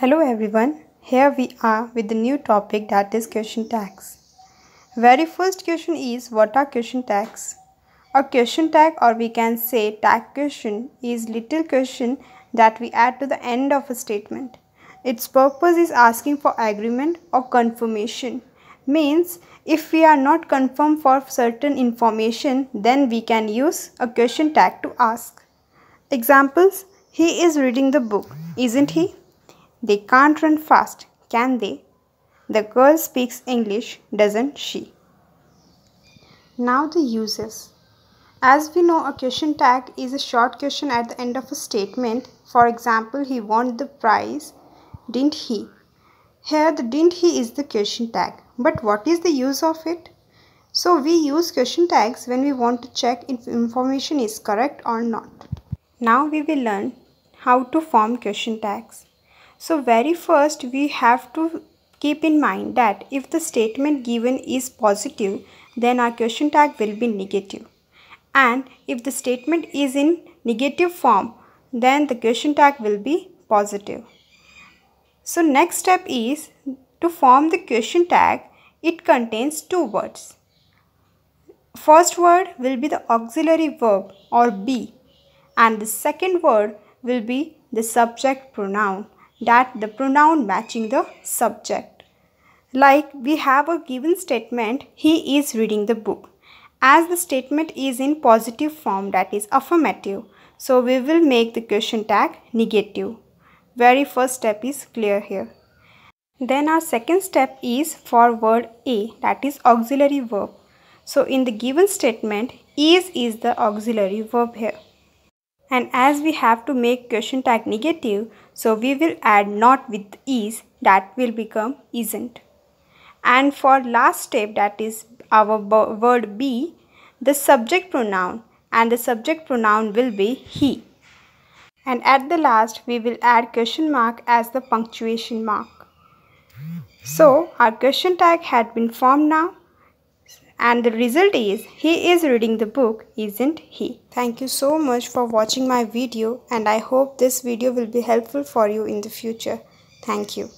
Hello everyone, here we are with the new topic that is question tags. Very first question is what are question tags? A question tag or we can say tag question is little question that we add to the end of a statement. Its purpose is asking for agreement or confirmation. Means if we are not confirmed for certain information then we can use a question tag to ask. Examples He is reading the book, isn't he? They can't run fast, can they? The girl speaks English, doesn't she? Now the uses. As we know, a question tag is a short question at the end of a statement. For example, he won the prize, didn't he? Here, the didn't he is the question tag. But what is the use of it? So, we use question tags when we want to check if information is correct or not. Now, we will learn how to form question tags. So very first we have to keep in mind that if the statement given is positive then our question tag will be negative and if the statement is in negative form then the question tag will be positive. So next step is to form the question tag it contains two words. First word will be the auxiliary verb or be and the second word will be the subject pronoun that the pronoun matching the subject. Like we have a given statement, he is reading the book. As the statement is in positive form that is affirmative, so we will make the question tag negative. Very first step is clear here. Then our second step is for word a that is auxiliary verb. So in the given statement is is the auxiliary verb here and as we have to make question tag negative so we will add not with is that will become isn't and for last step that is our word be the subject pronoun and the subject pronoun will be he and at the last we will add question mark as the punctuation mark so our question tag had been formed now and the result is he is reading the book isn't he thank you so much for watching my video and i hope this video will be helpful for you in the future thank you